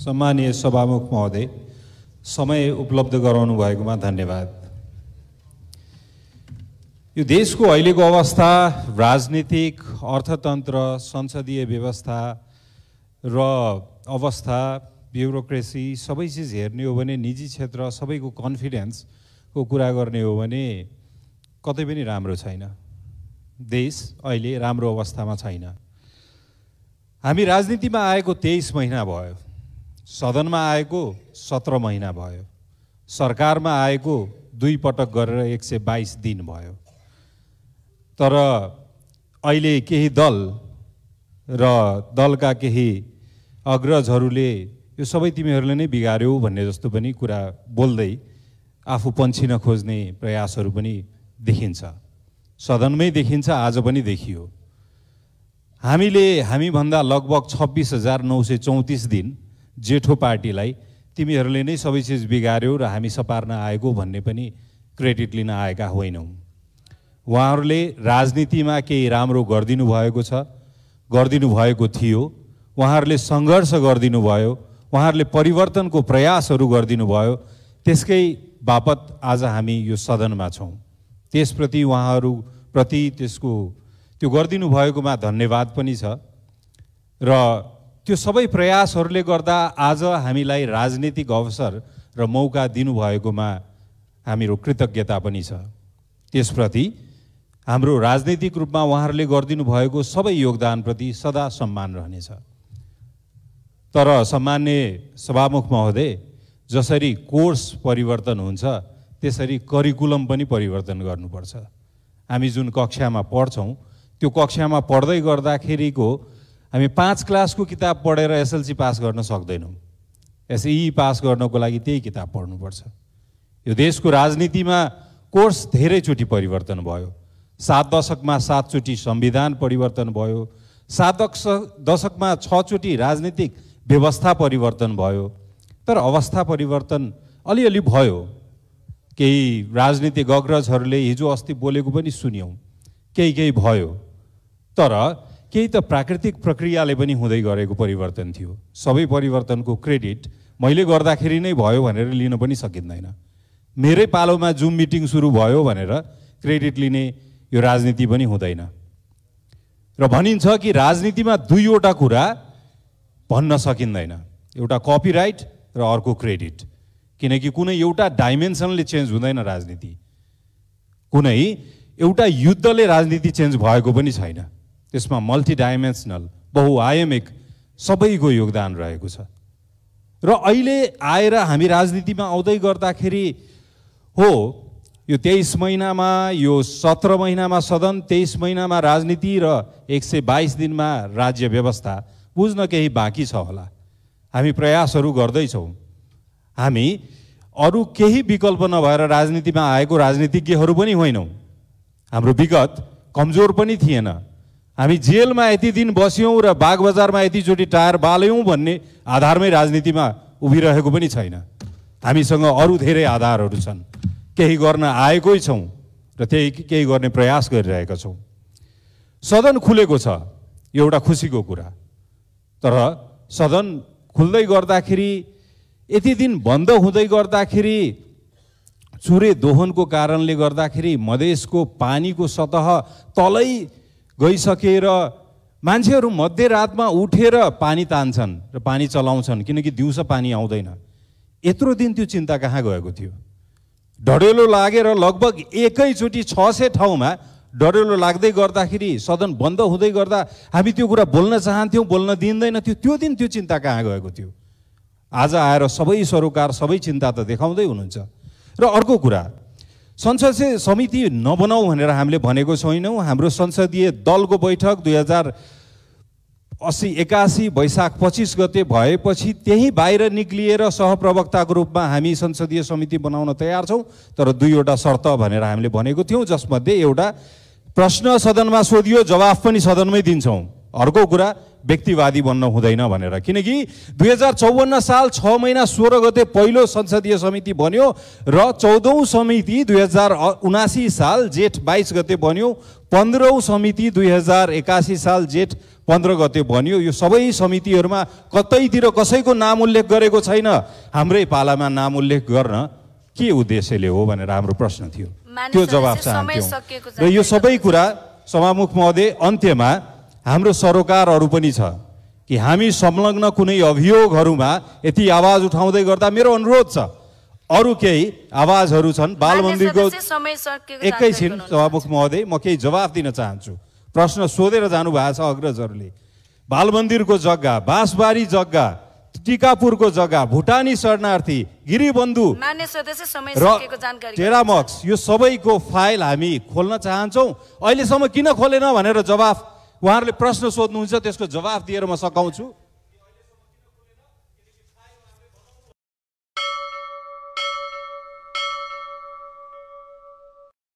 सम्मानीय सभामुख महोदय समय उपलब्ध गराउनु भएकोमा धन्यवाद यो देशको अहिलेको अवस्था राजनीतिक अर्थतन्त्र संसदीय व्यवस्था र अवस्था ब्युरोक्रेसी सबै चिज हेर्ने हो भने निजी क्षेत्र सबैको कन्फिडेन्सको कुरा गर्ने हो भने कतै पनि राम्रो छैन देश अहिले राम्रो अवस्थामा छैन हामी राजनीतिमा आएको तेइस महिना भयो सदनमा आएको सत्र महिना भयो सरकारमा आएको दुई पटक गरेर एक सय बाइस दिन भयो तर अहिले केही दल र दलका केही अग्रजहरूले यो सबै तिमीहरूले नै बिगाऱ्यौ भन्ने जस्तो पनि कुरा बोल्दै आफू पन्छिन खोज्ने प्रयासहरू पनि देखिन्छ सदनमै देखिन्छ आज पनि देखियो हामीले हामीभन्दा लगभग छब्बिस हजार नौ सय चौतिस दिन जेठो पार्टीलाई तिमीहरूले नै सबै चिज बिगाऱ्यौ र हामी सपार्न आएको भन्ने पनि क्रेडिट लिन आएका होइनौँ उहाँहरूले राजनीतिमा केही राम्रो गरिदिनु भएको छ गरिदिनु भएको थियो उहाँहरूले सङ्घर्ष गरिदिनु भयो उहाँहरूले परिवर्तनको प्रयासहरू गरिदिनु भयो त्यसकै बापत आज हामी यो सदनमा छौँ त्यसप्रति उहाँहरूप्रति त्यसको त्यो गरिदिनु भएकोमा धन्यवाद पनि छ र त्यो सबै प्रयासहरूले गर्दा आज हामीलाई राजनीतिक अवसर र मौका दिनुभएकोमा हामीहरू कृतज्ञता पनि छ त्यसप्रति हाम्रो राजनीतिक रूपमा उहाँहरूले गरिदिनु भएको सबै योगदानप्रति सदा सम्मान रहनेछ तर सम्मान्य सभामुख महोदय जसरी कोर्स परिवर्तन हुन्छ त्यसरी करिकुलम पनि परिवर्तन गर्नुपर्छ हामी जुन कक्षामा पढ्छौँ त्यो कक्षामा पढ्दै गर्दाखेरिको हामी पाँच क्लासको किताब पढेर एसएलसी पास गर्न सक्दैनौँ एसई पास गर्नको लागि त्यही किताब पढ्नुपर्छ यो देशको राजनीतिमा कोर्स धेरैचोटि परिवर्तन भयो सात दशकमा सातचोटि संविधान परिवर्तन भयो सात दश दशकमा छचोटि राजनीतिक व्यवस्था परिवर्तन भयो तर अवस्था परिवर्तन अलिअलि भयो केही राजनीतिक अग्रजहरूले हिजो अस्ति बोलेको पनि सुन्यौँ केही केही भयो तर केही त प्राकृतिक प्रक्रियाले पनि हुँदै गरेको परिवर्तन थियो सबै परिवर्तनको क्रेडिट मैले गर्दाखेरि नै भयो भनेर लिन पनि सकिँदैन मेरै पालोमा जुम मिटिङ सुरु भयो भनेर क्रेडिट लिने यो राजनीति पनि हुँदैन र भनिन्छ कि राजनीतिमा दुईवटा कुरा भन्न सकिँदैन एउटा कपिराइट र अर्को क्रेडिट किनकि कुनै एउटा डाइमेन्सनले चेन्ज हुँदैन राजनीति कुनै एउटा युद्धले राजनीति चेन्ज भएको पनि छैन त्यसमा मल्टिडाइमेन्सनल बहुआयामिक सबैको योगदान रहेको छ र अहिले आएर हामी राजनीतिमा आउँदै गर्दाखेरि हो यो तेइस महिनामा यो सत्र महिनामा सदन तेइस महिनामा राजनीति र एक सय बाइस दिनमा राज्य व्यवस्था बुझ्न केही बाँकी छ होला हामी प्रयासहरू गर्दैछौँ हामी अरू केही विकल्प नभएर राजनीतिमा आएको राजनीतिज्ञहरू पनि होइनौँ हाम्रो विगत कमजोर पनि थिएन हामी जेलमा यति दिन बस्यौँ र बाघ बजारमा यतिचोटि टायर बाल्यौँ भन्ने आधारमै राजनीतिमा उभिरहेको पनि छैन हामीसँग अरू धेरै आधारहरू छन् केही गर्न आएकै छौँ र त्यही केही गर्ने प्रयास गरिरहेका छौँ सदन खुलेको छ एउटा खुसीको कुरा तर सदन खुल्दै गर्दाखेरि यति दिन बन्द हुँदै गर्दाखेरि चुरे दोहनको कारणले गर्दाखेरि मधेसको पानीको सतह तलै गइसकेर मान्छेहरू मध्यरातमा उठेर पानी तान्छन् र पानी चलाउँछन् किनकि दिउँसो पानी आउँदैन यत्रो दिन त्यो चिन्ता कहाँ गएको थियो डडेलो लागेर लगभग एकैचोटि छ सय ठाउँमा डडेलो लाग्दै गर्दाखेरि सदन बन्द हुँदै गर्दा हामी त्यो कुरा बोल्न चाहन्थ्यौँ बोल्न दिँदैन थियो त्यो दिन त्यो चिन्ता कहाँ गएको थियो आज आएर सबै सरोकार सबै चिन्ता त देखाउँदै हुनुहुन्छ र अर्को कुरा संसदीय समिति नबनाऊ भनेर हामीले भनेको छैनौँ हाम्रो संसदीय दलको बैठक दुई हजार असी एकासी वैशाख पच्चिस गते भएपछि त्यही बाहिर निक्लिएर सहप्रवक्ताको रूपमा हामी संसदीय समिति बनाउन तयार छौँ तर दुईवटा शर्त भनेर हामीले भनेको थियौँ जसमध्ये एउटा प्रश्न सदनमा सोधियो जवाफ पनि सदनमै दिन्छौँ अर्को कुरा व्यक्तिवादी बन्न हुँदैन भनेर किनकि दुई हजार चौवन्न साल छ महिना सोह्र गते पहिलो संसदीय समिति बन्यो र चौधौँ समिति दुई हजार उनासी साल जेठ बाइस गते बन्यो पन्ध्रौँ समिति दुई हजार एकासी साल जेठ पन्ध्र गते बन्यो यो सबै समितिहरूमा कतैतिर कसैको नाम उल्लेख गरेको छैन हाम्रै पालामा नाम उल्लेख गर्न के उद्देश्यले हो भनेर हाम्रो प्रश्न थियो त्यो जवाब चाहन्थ्यौँ र यो सबै कुरा सभामुख महोदय अन्त्यमा हाम्रो सरोकारहरू पनि छ कि हामी संलग्न कुनै अभियोगहरूमा यति आवाज उठाउँदै गर्दा मेरो अनुरोध छ अरू केही आवाजहरू छन् बाल मन्दिरको एकैछिन सभामुख महोदय म केही जवाफ दिन चाहन्छु प्रश्न सोधेर जानुभएको छ अग्रजहरूले बाल मन्दिरको जग्गा बाँसबारी जग्गा टिकापुरको जग्गा भुटानी शरणार्थी गिरिबन्धु र टेरामक्स यो सबैको फाइल हामी खोल्न चाहन्छौँ अहिलेसम्म किन खोलेन भनेर जवाफ उहाँहरूले प्रश्न सोध्नुहुन्छ त्यसको जवाफ दिएर म सघाउँछु